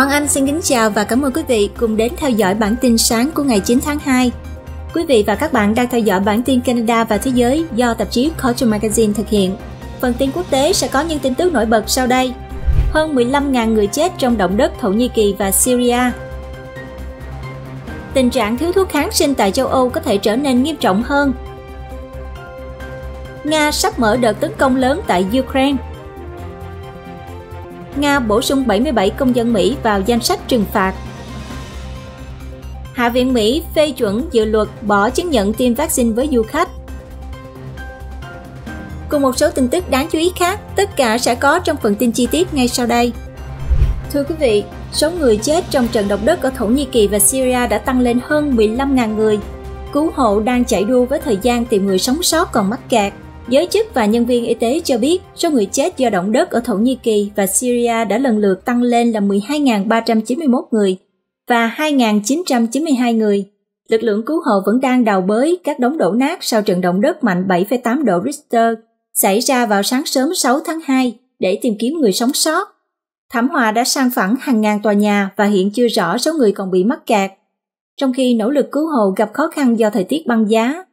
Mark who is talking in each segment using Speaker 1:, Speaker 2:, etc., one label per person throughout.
Speaker 1: Hoàng Anh xin kính chào và cảm ơn quý vị cùng đến theo dõi bản tin sáng của ngày 9 tháng 2. Quý vị và các bạn đang theo dõi bản tin Canada và thế giới do tạp chí Culture Magazine thực hiện. Phần tin quốc tế sẽ có những tin tức nổi bật sau đây. Hơn 15.000 người chết trong động đất Thổ Nhĩ Kỳ và Syria. Tình trạng thiếu thuốc kháng sinh tại châu Âu có thể trở nên nghiêm trọng hơn. Nga sắp mở đợt tấn công lớn tại Ukraine. Nga bổ sung 77 công dân Mỹ vào danh sách trừng phạt. Hạ viện Mỹ phê chuẩn dự luật bỏ chứng nhận tiêm vaccine với du khách. Cùng một số tin tức đáng chú ý khác, tất cả sẽ có trong phần tin chi tiết ngay sau đây. Thưa quý vị, số người chết trong trận động đất ở Thổ Nhĩ Kỳ và Syria đã tăng lên hơn 15.000 người. Cứu hộ đang chạy đua với thời gian tìm người sống sót còn mắc kẹt. Giới chức và nhân viên y tế cho biết số người chết do động đất ở Thổ Nhĩ Kỳ và Syria đã lần lượt tăng lên là 12.391 người và 2.992 người. Lực lượng cứu hộ vẫn đang đào bới các đống đổ nát sau trận động đất mạnh 7,8 độ Richter xảy ra vào sáng sớm 6 tháng 2 để tìm kiếm người sống sót. Thảm họa đã san phẳng hàng ngàn tòa nhà và hiện chưa rõ số người còn bị mắc kẹt. Trong khi nỗ lực cứu hộ gặp khó khăn do thời tiết băng giá,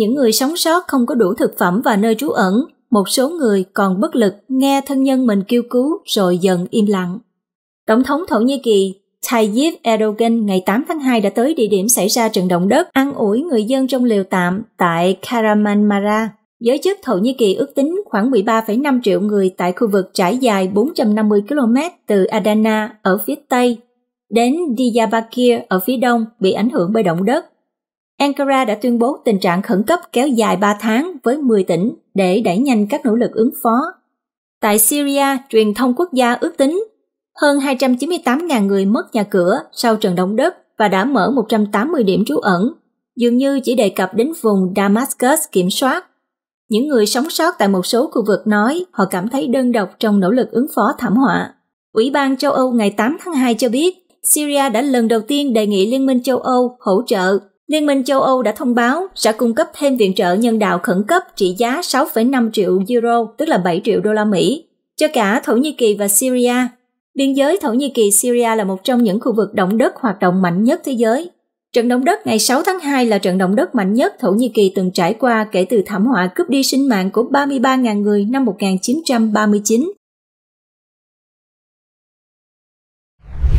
Speaker 1: những người sống sót không có đủ thực phẩm và nơi trú ẩn, một số người còn bất lực nghe thân nhân mình kêu cứu rồi dần im lặng. Tổng thống Thổ Nhĩ Kỳ Tayyip Erdogan ngày 8 tháng 2 đã tới địa điểm xảy ra trận động đất, an ủi người dân trong lều tạm tại Karamanmara. Giới chức Thổ Nhĩ Kỳ ước tính khoảng 13,5 triệu người tại khu vực trải dài 450 km từ Adana ở phía Tây đến Diyarbakir ở phía Đông bị ảnh hưởng bởi động đất. Ankara đã tuyên bố tình trạng khẩn cấp kéo dài 3 tháng với 10 tỉnh để đẩy nhanh các nỗ lực ứng phó. Tại Syria, truyền thông quốc gia ước tính hơn 298.000 người mất nhà cửa sau trận động đất và đã mở 180 điểm trú ẩn, dường như chỉ đề cập đến vùng Damascus kiểm soát. Những người sống sót tại một số khu vực nói họ cảm thấy đơn độc trong nỗ lực ứng phó thảm họa. Ủy ban châu Âu ngày 8 tháng 2 cho biết, Syria đã lần đầu tiên đề nghị Liên minh châu Âu hỗ trợ Liên minh châu Âu đã thông báo sẽ cung cấp thêm viện trợ nhân đạo khẩn cấp trị giá 6,5 triệu euro, tức là 7 triệu đô la Mỹ, cho cả Thổ Nhĩ Kỳ và Syria. Biên giới Thổ Nhĩ Kỳ Syria là một trong những khu vực động đất hoạt động mạnh nhất thế giới. Trận động đất ngày 6 tháng 2 là trận động đất mạnh nhất Thổ Nhĩ Kỳ từng trải qua kể từ thảm họa cướp đi sinh mạng của 33.000 người năm
Speaker 2: 1939.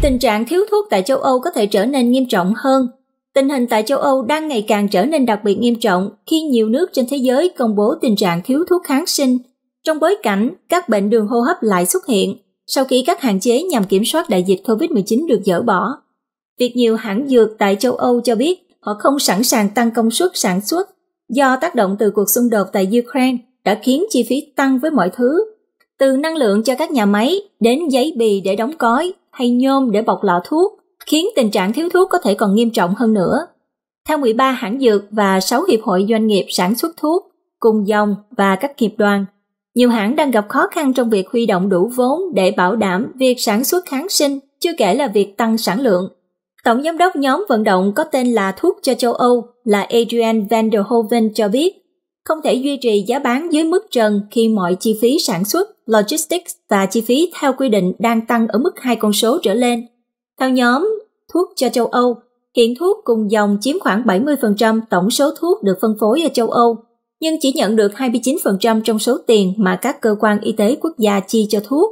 Speaker 2: Tình trạng thiếu
Speaker 1: thuốc tại châu Âu có thể trở nên nghiêm trọng hơn Tình hình tại châu Âu đang ngày càng trở nên đặc biệt nghiêm trọng khi nhiều nước trên thế giới công bố tình trạng thiếu thuốc kháng sinh. Trong bối cảnh, các bệnh đường hô hấp lại xuất hiện sau khi các hạn chế nhằm kiểm soát đại dịch COVID-19 được dỡ bỏ. Việc nhiều hãng dược tại châu Âu cho biết họ không sẵn sàng tăng công suất sản xuất do tác động từ cuộc xung đột tại Ukraine đã khiến chi phí tăng với mọi thứ, từ năng lượng cho các nhà máy đến giấy bì để đóng gói hay nhôm để bọc lọ thuốc khiến tình trạng thiếu thuốc có thể còn nghiêm trọng hơn nữa. Theo 13 hãng dược và 6 hiệp hội doanh nghiệp sản xuất thuốc, cùng dòng và các nghiệp đoàn, nhiều hãng đang gặp khó khăn trong việc huy động đủ vốn để bảo đảm việc sản xuất kháng sinh, chưa kể là việc tăng sản lượng. Tổng giám đốc nhóm vận động có tên là Thuốc cho châu Âu là Adrian van der Hoven cho biết, không thể duy trì giá bán dưới mức trần khi mọi chi phí sản xuất, logistics và chi phí theo quy định đang tăng ở mức hai con số trở lên. Theo nhóm thuốc cho châu Âu, hiện thuốc cùng dòng chiếm khoảng 70% tổng số thuốc được phân phối ở châu Âu, nhưng chỉ nhận được 29% trong số tiền mà các cơ quan y tế quốc gia chi cho thuốc.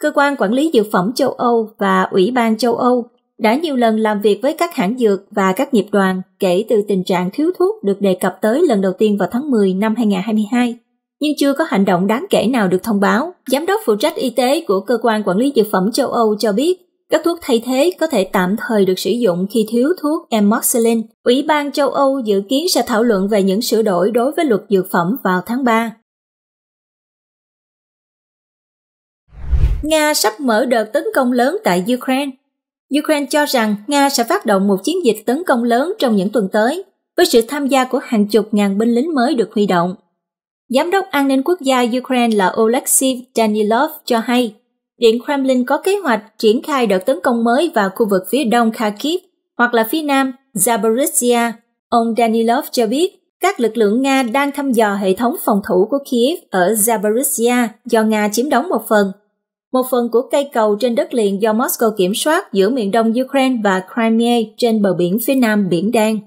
Speaker 1: Cơ quan quản lý dược phẩm châu Âu và Ủy ban châu Âu đã nhiều lần làm việc với các hãng dược và các nghiệp đoàn kể từ tình trạng thiếu thuốc được đề cập tới lần đầu tiên vào tháng 10 năm 2022, nhưng chưa có hành động đáng kể nào được thông báo. Giám đốc phụ trách y tế của cơ quan quản lý dược phẩm châu Âu cho biết, các thuốc thay thế có thể tạm thời được sử dụng khi thiếu thuốc amoxicillin. Ủy ban châu Âu dự kiến sẽ thảo luận về những sửa đổi đối với luật dược phẩm vào tháng 3. Nga sắp mở đợt tấn công lớn tại Ukraine. Ukraine cho rằng Nga sẽ phát động một chiến dịch tấn công lớn trong những tuần tới, với sự tham gia của hàng chục ngàn binh lính mới được huy động. Giám đốc an ninh quốc gia Ukraine là Oleksiy Danilov cho hay Điện Kremlin có kế hoạch triển khai đợt tấn công mới vào khu vực phía đông Kharkiv hoặc là phía nam Zaporizhia. Ông Danilov cho biết các lực lượng Nga đang thăm dò hệ thống phòng thủ của Kiev ở Zaporizhia do Nga chiếm đóng một phần. Một phần của cây cầu trên đất liền do Moscow kiểm soát giữa miền đông Ukraine và Crimea trên bờ biển phía nam Biển Đen.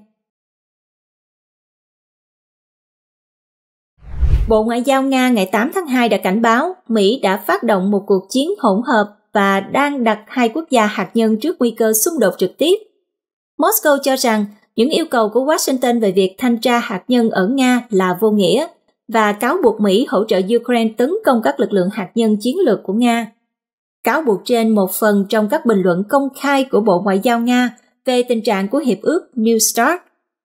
Speaker 1: Bộ Ngoại giao Nga ngày 8 tháng 2 đã cảnh báo Mỹ đã phát động một cuộc chiến hỗn hợp và đang đặt hai quốc gia hạt nhân trước nguy cơ xung đột trực tiếp. Moscow cho rằng những yêu cầu của Washington về việc thanh tra hạt nhân ở Nga là vô nghĩa và cáo buộc Mỹ hỗ trợ Ukraine tấn công các lực lượng hạt nhân chiến lược của Nga. Cáo buộc trên một phần trong các bình luận công khai của Bộ Ngoại giao Nga về tình trạng của Hiệp ước New START,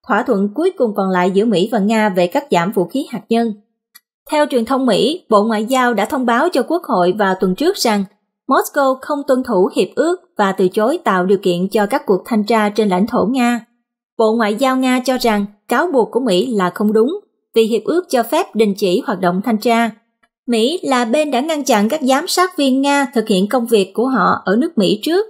Speaker 1: thỏa thuận cuối cùng còn lại giữa Mỹ và Nga về cắt giảm vũ khí hạt nhân. Theo truyền thông Mỹ, Bộ Ngoại giao đã thông báo cho Quốc hội vào tuần trước rằng Moscow không tuân thủ hiệp ước và từ chối tạo điều kiện cho các cuộc thanh tra trên lãnh thổ Nga. Bộ Ngoại giao Nga cho rằng cáo buộc của Mỹ là không đúng vì hiệp ước cho phép đình chỉ hoạt động thanh tra. Mỹ là bên đã ngăn chặn các giám sát viên Nga thực hiện công việc của họ ở nước Mỹ trước.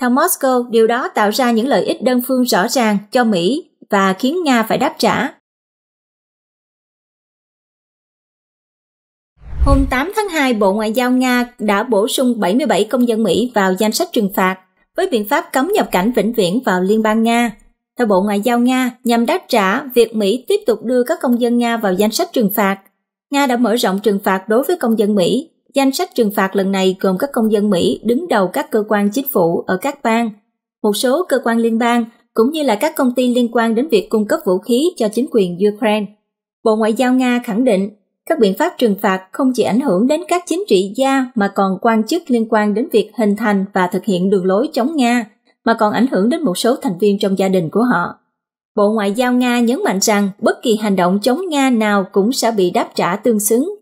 Speaker 1: Theo Moscow, điều đó tạo ra những lợi ích đơn phương rõ ràng cho Mỹ và khiến Nga phải đáp trả
Speaker 2: Hôm 8 tháng
Speaker 1: 2, Bộ Ngoại giao Nga đã bổ sung 77 công dân Mỹ vào danh sách trừng phạt với biện pháp cấm nhập cảnh vĩnh viễn vào Liên bang Nga. Theo Bộ Ngoại giao Nga, nhằm đáp trả việc Mỹ tiếp tục đưa các công dân Nga vào danh sách trừng phạt, Nga đã mở rộng trừng phạt đối với công dân Mỹ. Danh sách trừng phạt lần này gồm các công dân Mỹ đứng đầu các cơ quan chính phủ ở các bang, một số cơ quan liên bang cũng như là các công ty liên quan đến việc cung cấp vũ khí cho chính quyền Ukraine. Bộ Ngoại giao Nga khẳng định các biện pháp trừng phạt không chỉ ảnh hưởng đến các chính trị gia mà còn quan chức liên quan đến việc hình thành và thực hiện đường lối chống Nga, mà còn ảnh hưởng đến một số thành viên trong gia đình của họ. Bộ Ngoại giao Nga nhấn mạnh rằng bất kỳ hành động chống Nga nào cũng sẽ bị đáp trả tương xứng.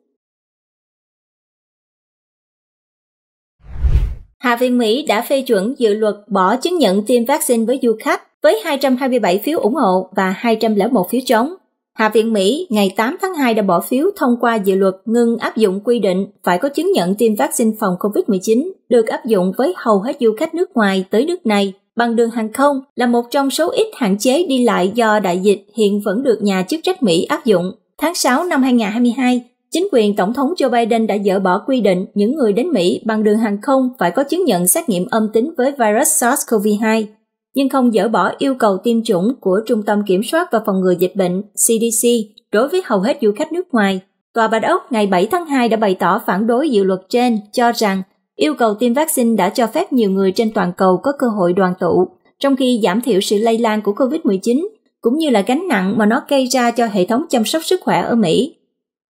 Speaker 1: Hạ viện Mỹ đã phê chuẩn dự luật bỏ chứng nhận tiêm vaccine với du khách với 227 phiếu ủng hộ và 201 phiếu chống. Hạ viện Mỹ ngày 8 tháng 2 đã bỏ phiếu thông qua dự luật ngưng áp dụng quy định phải có chứng nhận tiêm vaccine phòng COVID-19 được áp dụng với hầu hết du khách nước ngoài tới nước này bằng đường hàng không là một trong số ít hạn chế đi lại do đại dịch hiện vẫn được nhà chức trách Mỹ áp dụng. Tháng 6 năm 2022, chính quyền Tổng thống Joe Biden đã dỡ bỏ quy định những người đến Mỹ bằng đường hàng không phải có chứng nhận xét nghiệm âm tính với virus SARS-CoV-2 nhưng không dỡ bỏ yêu cầu tiêm chủng của Trung tâm Kiểm soát và Phòng ngừa Dịch bệnh CDC đối với hầu hết du khách nước ngoài. Tòa Bạch Ốc ngày 7 tháng 2 đã bày tỏ phản đối dự luật trên, cho rằng yêu cầu tiêm vaccine đã cho phép nhiều người trên toàn cầu có cơ hội đoàn tụ, trong khi giảm thiểu sự lây lan của COVID-19, cũng như là gánh nặng mà nó gây ra cho hệ thống chăm sóc sức khỏe ở Mỹ.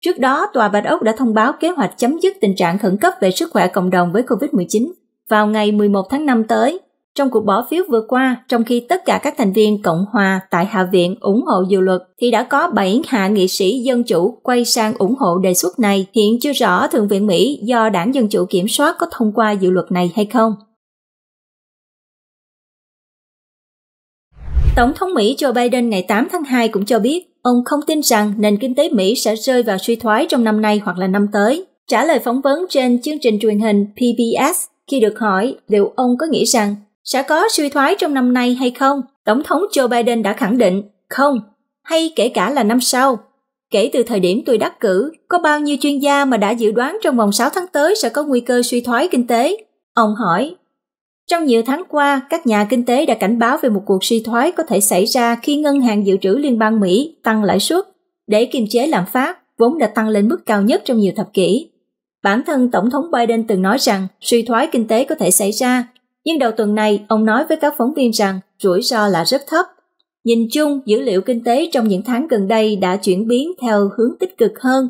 Speaker 1: Trước đó, Tòa Bạch Ốc đã thông báo kế hoạch chấm dứt tình trạng khẩn cấp về sức khỏe cộng đồng với COVID-19 vào ngày 11 tháng 5 tới trong cuộc bỏ phiếu vừa qua, trong khi tất cả các thành viên Cộng hòa tại Hạ viện ủng hộ dự luật, thì đã có 7 hạ nghị sĩ Dân Chủ quay sang ủng hộ đề xuất này. Hiện chưa rõ Thượng viện Mỹ do đảng Dân Chủ kiểm soát có thông qua dự luật này hay không. Tổng thống Mỹ Joe Biden ngày 8 tháng 2 cũng cho biết, ông không tin rằng nền kinh tế Mỹ sẽ rơi vào suy thoái trong năm nay hoặc là năm tới. Trả lời phỏng vấn trên chương trình truyền hình PBS, khi được hỏi liệu ông có nghĩ rằng sẽ có suy thoái trong năm nay hay không, Tổng thống Joe Biden đã khẳng định không, hay kể cả là năm sau. Kể từ thời điểm tôi đắc cử, có bao nhiêu chuyên gia mà đã dự đoán trong vòng 6 tháng tới sẽ có nguy cơ suy thoái kinh tế? Ông hỏi. Trong nhiều tháng qua, các nhà kinh tế đã cảnh báo về một cuộc suy thoái có thể xảy ra khi Ngân hàng Dự trữ Liên bang Mỹ tăng lãi suất để kiềm chế lạm phát, vốn đã tăng lên mức cao nhất trong nhiều thập kỷ. Bản thân Tổng thống Biden từng nói rằng suy thoái kinh tế có thể xảy ra nhưng đầu tuần này ông nói với các phóng viên rằng rủi ro là rất thấp. Nhìn chung, dữ liệu kinh tế trong những tháng gần đây đã chuyển biến theo hướng tích cực hơn,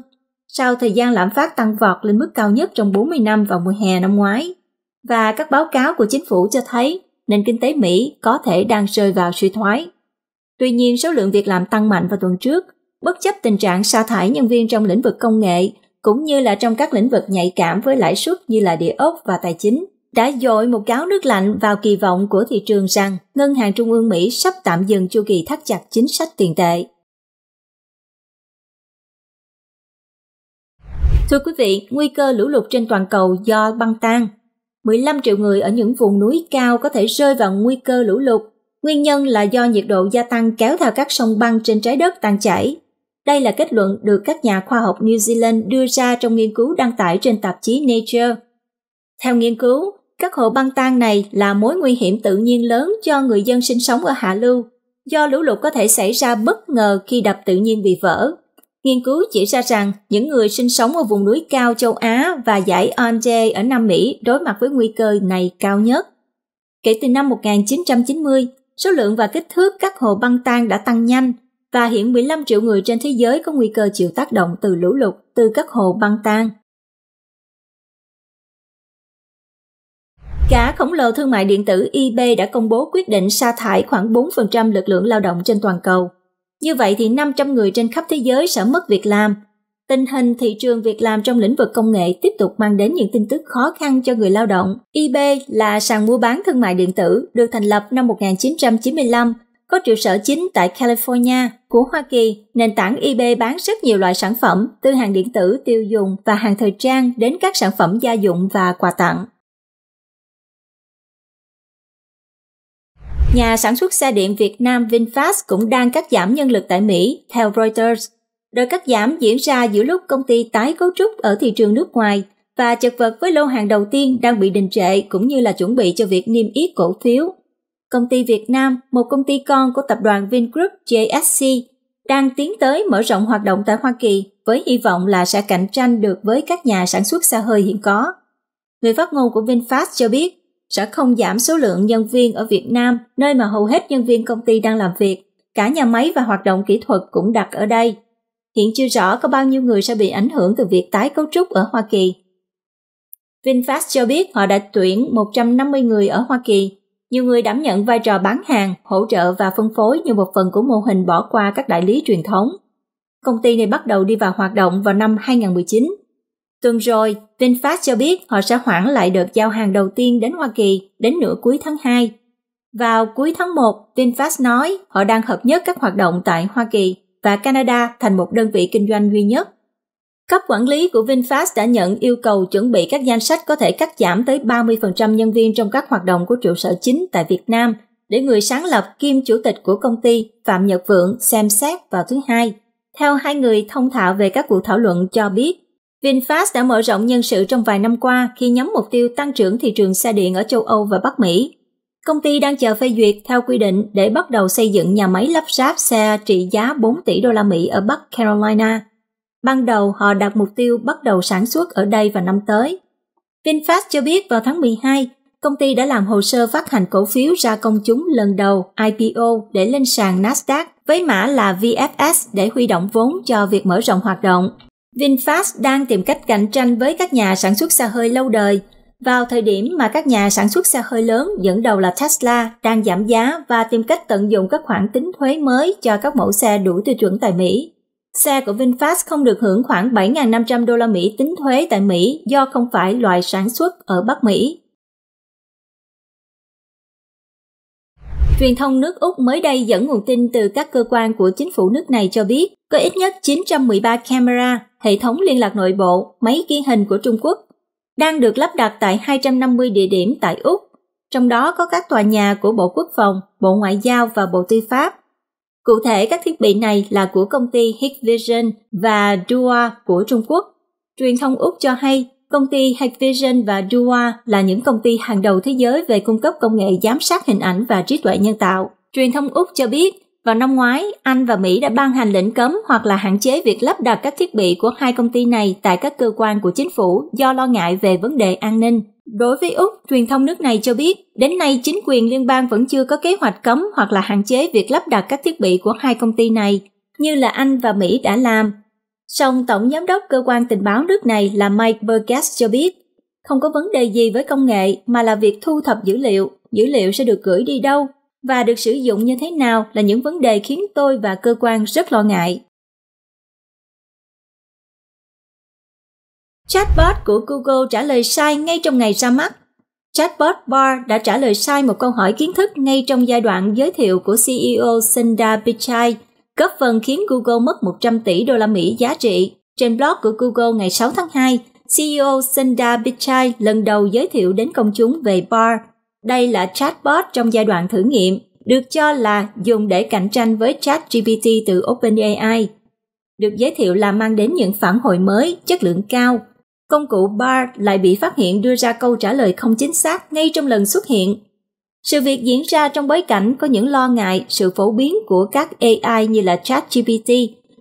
Speaker 1: sau thời gian lạm phát tăng vọt lên mức cao nhất trong 40 năm vào mùa hè năm ngoái. Và các báo cáo của chính phủ cho thấy nền kinh tế Mỹ có thể đang rơi vào suy thoái. Tuy nhiên, số lượng việc làm tăng mạnh vào tuần trước, bất chấp tình trạng sa thải nhân viên trong lĩnh vực công nghệ, cũng như là trong các lĩnh vực nhạy cảm với lãi suất như là địa ốc và tài chính đã dội một gáo nước lạnh vào kỳ vọng của thị trường rằng Ngân hàng Trung ương Mỹ sắp tạm dừng chu kỳ thắt chặt chính sách tiền tệ.
Speaker 2: Thưa quý vị, nguy cơ lũ
Speaker 1: lụt trên toàn cầu do băng tan. 15 triệu người ở những vùng núi cao có thể rơi vào nguy cơ lũ lụt. Nguyên nhân là do nhiệt độ gia tăng kéo theo các sông băng trên trái đất tan chảy. Đây là kết luận được các nhà khoa học New Zealand đưa ra trong nghiên cứu đăng tải trên tạp chí Nature. Theo nghiên cứu, các hộ băng tan này là mối nguy hiểm tự nhiên lớn cho người dân sinh sống ở Hạ Lưu, do lũ lụt có thể xảy ra bất ngờ khi đập tự nhiên bị vỡ. Nghiên cứu chỉ ra rằng những người sinh sống ở vùng núi cao châu Á và dãy Ande ở Nam Mỹ đối mặt với nguy cơ này cao nhất. Kể từ năm 1990, số lượng và kích thước các hồ băng tan đã tăng nhanh và hiện 15 triệu người trên thế giới có nguy cơ chịu tác động từ lũ lụt từ các hồ băng tan.
Speaker 2: cả khổng lồ thương mại điện tử eBay đã
Speaker 1: công bố quyết định sa thải khoảng 4% lực lượng lao động trên toàn cầu. Như vậy thì 500 người trên khắp thế giới sẽ mất việc làm. Tình hình thị trường việc làm trong lĩnh vực công nghệ tiếp tục mang đến những tin tức khó khăn cho người lao động. eBay là sàn mua bán thương mại điện tử được thành lập năm 1995, có trụ sở chính tại California của Hoa Kỳ. Nền tảng eBay bán rất nhiều loại sản phẩm, từ hàng điện tử tiêu dùng và hàng thời trang đến
Speaker 2: các sản phẩm gia dụng và quà tặng.
Speaker 1: Nhà sản xuất xe điện Việt Nam VinFast cũng đang cắt giảm nhân lực tại Mỹ, theo Reuters. Đợt cắt giảm diễn ra giữa lúc công ty tái cấu trúc ở thị trường nước ngoài và chật vật với lô hàng đầu tiên đang bị đình trệ cũng như là chuẩn bị cho việc niêm yết cổ phiếu. Công ty Việt Nam, một công ty con của tập đoàn Vingroup JSC, đang tiến tới mở rộng hoạt động tại Hoa Kỳ với hy vọng là sẽ cạnh tranh được với các nhà sản xuất xe hơi hiện có. Người phát ngôn của VinFast cho biết, sẽ không giảm số lượng nhân viên ở Việt Nam, nơi mà hầu hết nhân viên công ty đang làm việc. Cả nhà máy và hoạt động kỹ thuật cũng đặt ở đây. Hiện chưa rõ có bao nhiêu người sẽ bị ảnh hưởng từ việc tái cấu trúc ở Hoa Kỳ. VinFast cho biết họ đã tuyển 150 người ở Hoa Kỳ. Nhiều người đảm nhận vai trò bán hàng, hỗ trợ và phân phối như một phần của mô hình bỏ qua các đại lý truyền thống. Công ty này bắt đầu đi vào hoạt động vào năm 2019 Tuần rồi, VinFast cho biết họ sẽ hoãn lại đợt giao hàng đầu tiên đến Hoa Kỳ đến nửa cuối tháng 2. Vào cuối tháng 1, VinFast nói họ đang hợp nhất các hoạt động tại Hoa Kỳ và Canada thành một đơn vị kinh doanh duy nhất. Cấp quản lý của VinFast đã nhận yêu cầu chuẩn bị các danh sách có thể cắt giảm tới 30% nhân viên trong các hoạt động của trụ sở chính tại Việt Nam để người sáng lập kiêm chủ tịch của công ty Phạm Nhật Vượng xem xét vào thứ hai. Theo hai người thông thạo về các cuộc thảo luận cho biết, VinFast đã mở rộng nhân sự trong vài năm qua khi nhắm mục tiêu tăng trưởng thị trường xe điện ở châu Âu và Bắc Mỹ. Công ty đang chờ phê duyệt theo quy định để bắt đầu xây dựng nhà máy lắp ráp xe trị giá 4 tỷ đô la Mỹ ở Bắc Carolina. Ban đầu họ đặt mục tiêu bắt đầu sản xuất ở đây vào năm tới. VinFast cho biết vào tháng 12, công ty đã làm hồ sơ phát hành cổ phiếu ra công chúng lần đầu IPO để lên sàn Nasdaq với mã là VFS để huy động vốn cho việc mở rộng hoạt động. VinFast đang tìm cách cạnh tranh với các nhà sản xuất xe hơi lâu đời. Vào thời điểm mà các nhà sản xuất xe hơi lớn dẫn đầu là Tesla đang giảm giá và tìm cách tận dụng các khoản tính thuế mới cho các mẫu xe đủ tiêu chuẩn tại Mỹ. Xe của VinFast không được hưởng khoảng 7.500 đô la Mỹ tính thuế tại Mỹ do
Speaker 2: không phải loại sản xuất ở Bắc Mỹ.
Speaker 1: Truyền thông nước Úc mới đây dẫn nguồn tin từ các cơ quan của chính phủ nước này cho biết có ít nhất 913 camera, hệ thống liên lạc nội bộ, máy ghi hình của Trung Quốc đang được lắp đặt tại 250 địa điểm tại Úc, trong đó có các tòa nhà của Bộ Quốc phòng, Bộ Ngoại giao và Bộ Tư pháp. Cụ thể, các thiết bị này là của công ty Hikvision và Dua của Trung Quốc. Truyền thông Úc cho hay công ty Hikvision và Dua là những công ty hàng đầu thế giới về cung cấp công nghệ giám sát hình ảnh và trí tuệ nhân tạo. Truyền thông Úc cho biết, vào năm ngoái, Anh và Mỹ đã ban hành lệnh cấm hoặc là hạn chế việc lắp đặt các thiết bị của hai công ty này tại các cơ quan của chính phủ do lo ngại về vấn đề an ninh. Đối với Úc, truyền thông nước này cho biết, đến nay chính quyền liên bang vẫn chưa có kế hoạch cấm hoặc là hạn chế việc lắp đặt các thiết bị của hai công ty này, như là Anh và Mỹ đã làm Song Tổng Giám đốc Cơ quan Tình báo nước này là Mike Burgess cho biết, không có vấn đề gì với công nghệ mà là việc thu thập dữ liệu, dữ liệu sẽ được gửi đi đâu và được sử dụng như thế nào là những vấn đề khiến tôi và cơ quan rất lo ngại.
Speaker 2: Chatbot của Google
Speaker 1: trả lời sai ngay trong ngày ra mắt. Chatbot Bar đã trả lời sai một câu hỏi kiến thức ngay trong giai đoạn giới thiệu của CEO Sundar Pichai góp phần khiến Google mất 100 tỷ đô la Mỹ giá trị. Trên blog của Google ngày 6 tháng 2, CEO Sundar Pichai lần đầu giới thiệu đến công chúng về BAR. Đây là chatbot trong giai đoạn thử nghiệm, được cho là dùng để cạnh tranh với ChatGPT từ OpenAI. Được giới thiệu là mang đến những phản hồi mới, chất lượng cao. Công cụ BAR lại bị phát hiện đưa ra câu trả lời không chính xác ngay trong lần xuất hiện sự việc diễn ra trong bối cảnh có những lo ngại sự phổ biến của các AI như là ChatGPT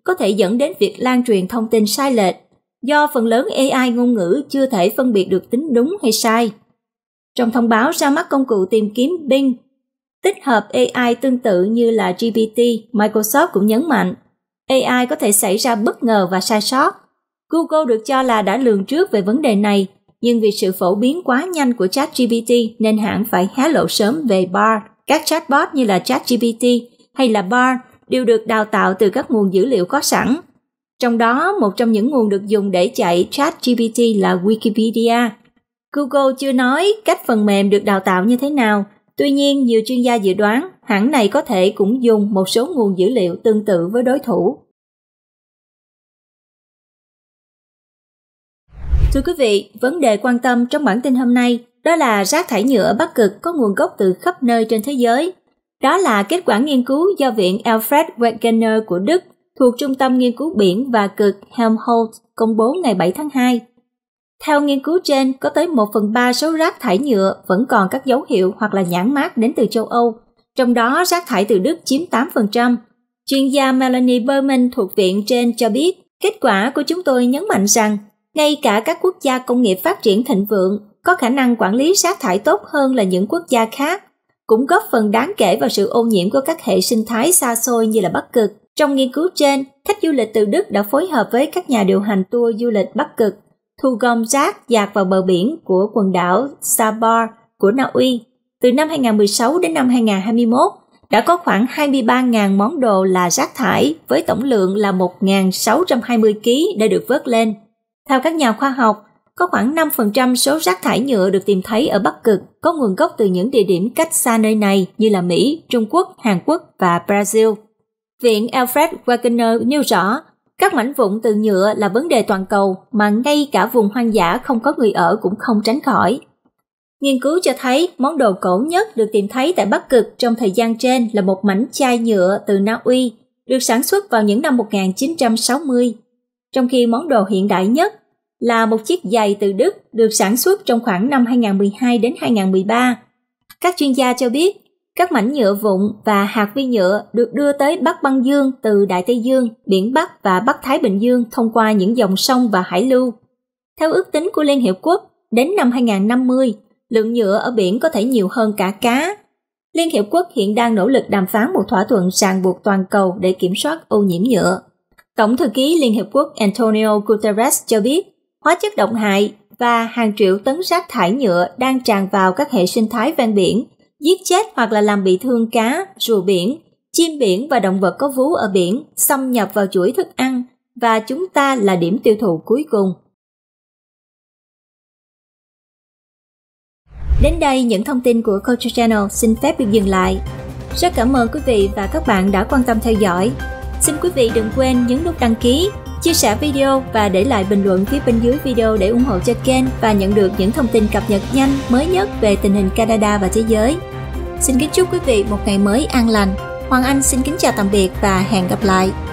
Speaker 1: có thể dẫn đến việc lan truyền thông tin sai lệch, do phần lớn AI ngôn ngữ chưa thể phân biệt được tính đúng hay sai. Trong thông báo ra mắt công cụ tìm kiếm Bing, tích hợp AI tương tự như là GPT, Microsoft cũng nhấn mạnh, AI có thể xảy ra bất ngờ và sai sót. Google được cho là đã lường trước về vấn đề này nhưng vì sự phổ biến quá nhanh của ChatGPT nên hãng phải hé lộ sớm về Bard Các chatbot như là ChatGPT hay là Bard đều được đào tạo từ các nguồn dữ liệu có sẵn. Trong đó, một trong những nguồn được dùng để chạy ChatGPT là Wikipedia. Google chưa nói cách phần mềm được đào tạo như thế nào, tuy nhiên nhiều chuyên gia dự đoán hãng này có thể cũng dùng một số nguồn dữ liệu tương tự với đối thủ. Thưa quý vị, vấn đề quan tâm trong bản tin hôm nay đó là rác thải nhựa Bắc Cực có nguồn gốc từ khắp nơi trên thế giới. Đó là kết quả nghiên cứu do Viện Alfred Wegener của Đức thuộc Trung tâm Nghiên cứu Biển và Cực Helmholtz công bố ngày 7 tháng 2. Theo nghiên cứu trên, có tới 1 phần 3 số rác thải nhựa vẫn còn các dấu hiệu hoặc là nhãn mát đến từ châu Âu, trong đó rác thải từ Đức chiếm 8%. Chuyên gia Melanie Berman thuộc viện trên cho biết, kết quả của chúng tôi nhấn mạnh rằng ngay cả các quốc gia công nghiệp phát triển thịnh vượng có khả năng quản lý rác thải tốt hơn là những quốc gia khác, cũng góp phần đáng kể vào sự ô nhiễm của các hệ sinh thái xa xôi như là Bắc Cực. Trong nghiên cứu trên, khách du lịch từ Đức đã phối hợp với các nhà điều hành tour du lịch Bắc Cực thu gom rác dạt vào bờ biển của quần đảo Sabar của Na Uy. Từ năm 2016 đến năm 2021, đã có khoảng 23.000 món đồ là rác thải với tổng lượng là 1.620 kg đã được vớt lên. Theo các nhà khoa học, có khoảng 5% số rác thải nhựa được tìm thấy ở Bắc Cực có nguồn gốc từ những địa điểm cách xa nơi này như là Mỹ, Trung Quốc, Hàn Quốc và Brazil. Viện Alfred Wegener nêu rõ, các mảnh vụn từ nhựa là vấn đề toàn cầu mà ngay cả vùng hoang dã không có người ở cũng không tránh khỏi. Nghiên cứu cho thấy món đồ cổ nhất được tìm thấy tại Bắc Cực trong thời gian trên là một mảnh chai nhựa từ Na Uy, được sản xuất vào những năm 1960 trong khi món đồ hiện đại nhất là một chiếc giày từ Đức được sản xuất trong khoảng năm 2012 đến 2013. Các chuyên gia cho biết, các mảnh nhựa vụn và hạt vi nhựa được đưa tới Bắc Băng Dương từ Đại Tây Dương, Biển Bắc và Bắc Thái Bình Dương thông qua những dòng sông và hải lưu. Theo ước tính của Liên Hiệp Quốc, đến năm 2050, lượng nhựa ở biển có thể nhiều hơn cả cá. Liên Hiệp Quốc hiện đang nỗ lực đàm phán một thỏa thuận ràng buộc toàn cầu để kiểm soát ô nhiễm nhựa. Tổng thư ký Liên Hiệp Quốc Antonio Guterres cho biết hóa chất độc hại và hàng triệu tấn rác thải nhựa đang tràn vào các hệ sinh thái ven biển, giết chết hoặc là làm bị thương cá, rùa biển, chim biển và động vật có vú ở biển xâm nhập vào chuỗi thức ăn và chúng ta là điểm tiêu thụ cuối cùng. Đến đây, những thông tin của Culture Channel xin phép được dừng lại. Rất cảm ơn quý vị và các bạn đã quan tâm theo dõi. Xin quý vị đừng quên nhấn nút đăng ký, chia sẻ video và để lại bình luận phía bên dưới video để ủng hộ cho kênh và nhận được những thông tin cập nhật nhanh, mới nhất về tình hình Canada và thế giới. Xin kính chúc quý vị một ngày mới an lành. Hoàng Anh xin kính chào tạm biệt và hẹn gặp lại.